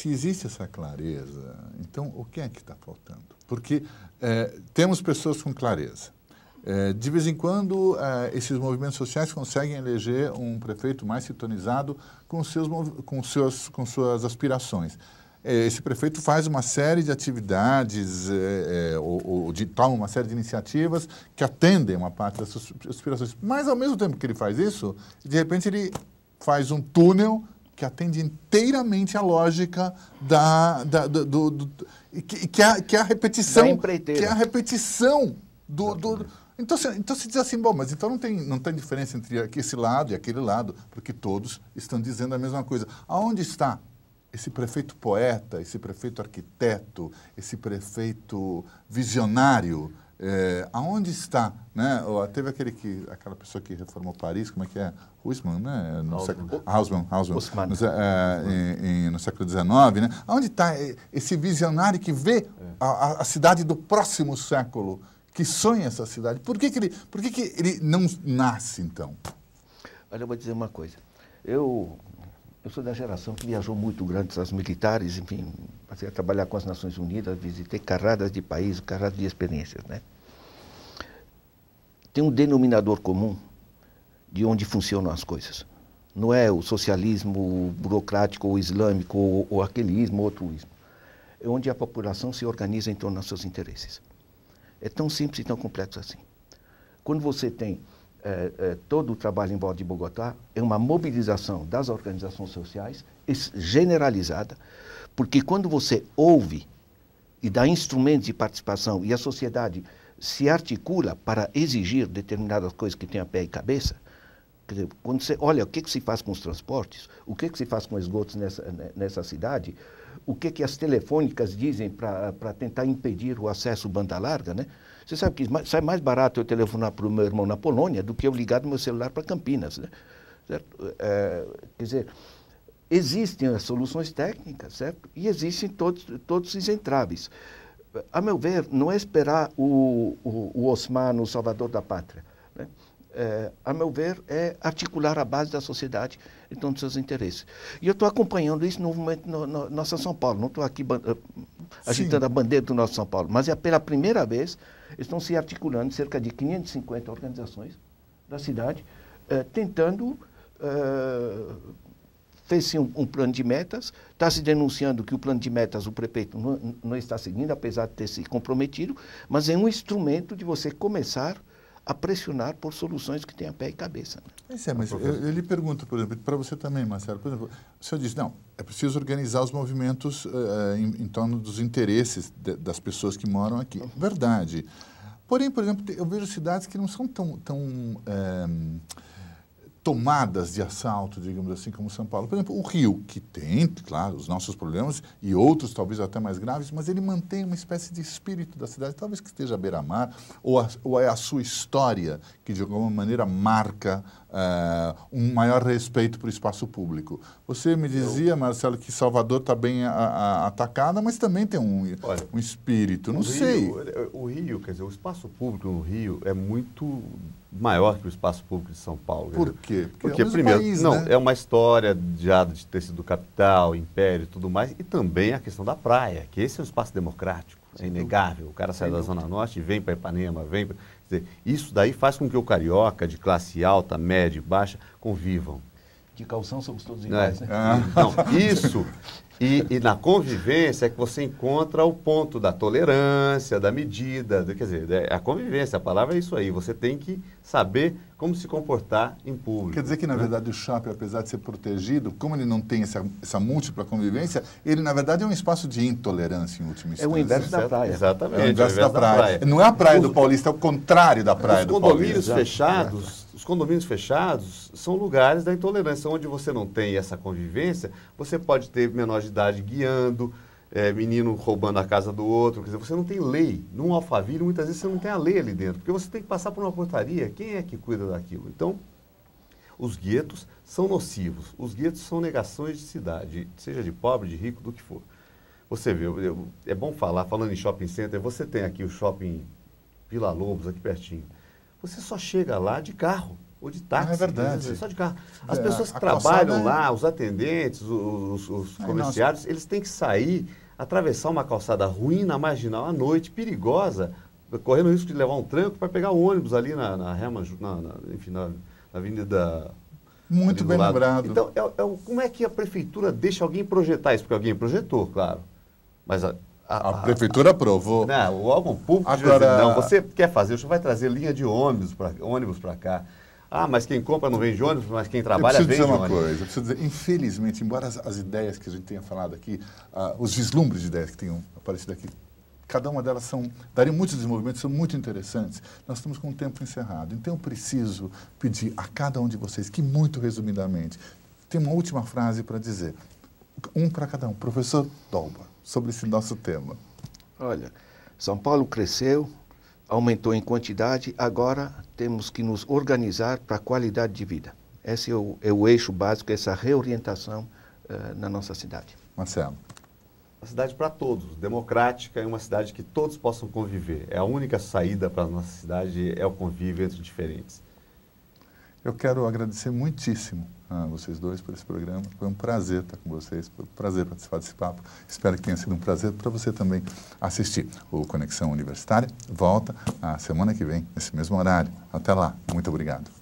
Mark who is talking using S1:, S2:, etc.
S1: Se existe essa clareza, então o que é que está faltando? Porque é, temos pessoas com clareza. É, de vez em quando, é, esses movimentos sociais conseguem eleger um prefeito mais sintonizado com, seus, com, seus, com suas aspirações. Esse prefeito faz uma série de atividades ou, ou de, toma uma série de iniciativas que atendem uma parte das suas aspirações. Mas, ao mesmo tempo que ele faz isso, de repente ele faz um túnel que atende inteiramente à lógica da, da do, do, do que, que, é, que é a repetição que é a repetição do, do então você, então se diz assim, bom, mas então não tem, não tem diferença entre esse lado e aquele lado, porque todos estão dizendo a mesma coisa. Aonde está esse prefeito poeta, esse prefeito arquiteto, esse prefeito visionário, é, aonde está, né? teve aquele que, aquela pessoa que reformou Paris, como é que é? Huisman, né? No século, Hausmann, Hausmann. No, é, no século XIX, né? Aonde está esse visionário que vê é. a, a, cidade do próximo século, que sonha essa cidade? Por que, que, ele, por que, que ele não nasce, então?
S2: Olha, eu vou dizer uma coisa. Eu eu sou da geração que viajou muito grande, as militares, enfim, passei a trabalhar com as Nações Unidas, visitei carradas de países, carradas de experiências, né? Tem um denominador comum de onde funcionam as coisas. Não é o socialismo burocrático ou islâmico ou, ou aquele ismo ou outro ismo. É onde a população se organiza em torno dos seus interesses. É tão simples e tão complexo assim. Quando você tem é, é, todo o trabalho em volta de Bogotá é uma mobilização das organizações sociais generalizada, porque quando você ouve e dá instrumentos de participação e a sociedade se articula para exigir determinadas coisas que a pé e cabeça, Dizer, quando você olha o que, que se faz com os transportes, o que, que se faz com esgotos nessa, né, nessa cidade, o que, que as telefônicas dizem para tentar impedir o acesso banda larga, né? Você sabe que sai mais barato eu telefonar para o meu irmão na Polônia do que eu ligar do meu celular para Campinas, né? Certo? É, quer dizer, existem as soluções técnicas, certo? E existem todos, todos os entraves. A meu ver, não é esperar o, o, o Osman, no salvador da pátria, né? é, a meu ver, é articular a base da sociedade em torno dos seus interesses. E eu estou acompanhando isso no movimento no, no, Nossa São Paulo. Não estou aqui eh, agitando Sim. a bandeira do Nosso São Paulo, mas é pela primeira vez estão se articulando cerca de 550 organizações da cidade, eh, tentando. Eh, fez um, um, plano de metas, está se denunciando que o plano de metas o prefeito não, não, está seguindo, apesar de ter se comprometido, mas é um instrumento de você começar a pressionar por soluções que tenham pé e cabeça. Né? É, mas eu, eu,
S1: lhe pergunto, por exemplo, para você também, Marcelo, por exemplo, o senhor diz, não, é preciso organizar os movimentos uh, em, em, torno dos interesses de, das pessoas que moram aqui. Uhum. Verdade. Porém, por exemplo, eu vejo cidades que não são tão, tão eh, tomadas de assalto, digamos assim, como São Paulo. Por exemplo, o Rio, que tem, claro, os nossos problemas e outros talvez até mais graves, mas ele mantém uma espécie de espírito da cidade, talvez que esteja à beira-mar, ou, a, ou é a sua história que, de alguma maneira, marca uh, um maior respeito para o espaço público. Você me dizia, Marcelo, que Salvador está bem a, a, atacada, mas também tem um, Olha, um espírito, não o sei. Rio,
S3: é, o Rio, quer dizer, o espaço público no Rio é muito maior que o espaço público de São Paulo. Por quê? Porque, Porque é primeiro, país, não, né? é uma história já de ter sido capital, império e tudo mais, e também a questão da praia, que esse é um espaço democrático, é inegável. O cara sai da Zona Norte e vem para Ipanema, vem para Dizer, isso daí faz com que o carioca de classe alta, média e baixa convivam
S2: de calção somos todos é. iguais, é. né? Ah. Não, isso.
S3: E, e, na convivência é que você encontra o ponto da tolerância, da medida, do, quer dizer, é, a convivência, a palavra é isso aí. Você tem que saber como se comportar em público.
S1: Quer dizer que, na né? verdade, o shopping, apesar de ser protegido, como ele não tem essa, essa múltipla convivência, ele, na verdade, é um espaço de intolerância, em última instância. É o inverso da praia. Exatamente. É o inverso, é o inverso da, praia. da, praia. Não é a praia do Paulista, é o contrário da praia Os do Paulista. Os condomínios fechados
S3: condomínios fechados são lugares da intolerância, então, onde você não tem essa convivência, você pode ter menor de idade guiando, é, menino roubando a casa do outro, quer dizer, você não tem lei. Num alfavírio, muitas vezes você não tem a lei ali dentro, porque você tem que passar por uma portaria, quem é que cuida daquilo? Então, os guetos são nocivos, os guetos são negações de cidade, seja de pobre, de rico, do que for. Você vê, eu, eu, é bom falar, falando em shopping center, você tem aqui o shopping Vila Lobos, aqui pertinho você só chega lá de carro ou de táxi. Não, ah, é verdade. só de carro. As é, pessoas que trabalham é- lá, os atendentes, os, os comerciários, Ai, eles têm que sair, atravessar uma calçada ruim na marginal à noite, perigosa, correndo o risco de levar um tranco para pegar o ônibus ali na, na, na, na, enfim, na, na Avenida muito bem lembrado. Então, é, é, como é que a prefeitura deixa alguém projetar isso? Porque alguém projetou, claro. Mas a, a, a, prefeitura a, aprovou. Não, o órgão público assim, Agora... dizer, não, você quer fazer, você vai trazer linha de ônibus para ônibus cá. Ah, mas quem compra não vende ônibus, mas quem trabalha vende ônibus. Eu preciso dizer uma ônibus.
S1: coisa, preciso dizer, infelizmente, embora as, as, ideias que a gente tenha falado aqui, ah, os vislumbres de ideias que tenham aparecido aqui, cada uma delas são, daria muitos desenvolvimentos, são muito interessantes. Nós estamos com o tempo encerrado, então eu preciso pedir a cada um de vocês que, muito resumidamente, tem uma última frase para dizer, um para cada um. Professor
S2: Dolba sobre esse nosso tema? Olha, São Paulo cresceu, aumentou em quantidade, agora temos que nos organizar para a qualidade de vida. Esse é o, é o eixo básico, essa reorientação uh, na nossa cidade. Marcelo.
S3: Uma cidade para todos, democrática, é uma cidade que todos possam conviver. É a única saída
S1: para a nossa cidade, é o convívio entre diferentes. Eu quero agradecer muitíssimo a vocês dois por esse programa. Foi um prazer estar com vocês, foi um prazer participar desse papo. Espero que tenha sido um prazer para você também assistir. O Conexão Universitária volta a semana que vem, nesse mesmo horário. Até lá. Muito obrigado.